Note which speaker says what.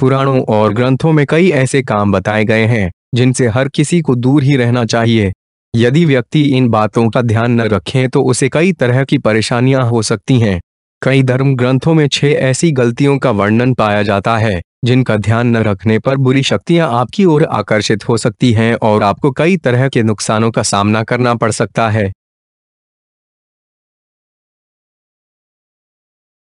Speaker 1: पुराणों और ग्रंथों में कई ऐसे काम बताए गए हैं जिनसे हर किसी को दूर ही रहना चाहिए यदि व्यक्ति इन बातों का ध्यान न रखें तो उसे कई तरह की परेशानियां हो सकती हैं कई धर्म ग्रंथों में छह ऐसी गलतियों का वर्णन पाया जाता है जिनका ध्यान न रखने पर बुरी शक्तियां आपकी ओर आकर्षित हो सकती हैं और आपको कई तरह के नुकसानों का सामना करना पड़ सकता है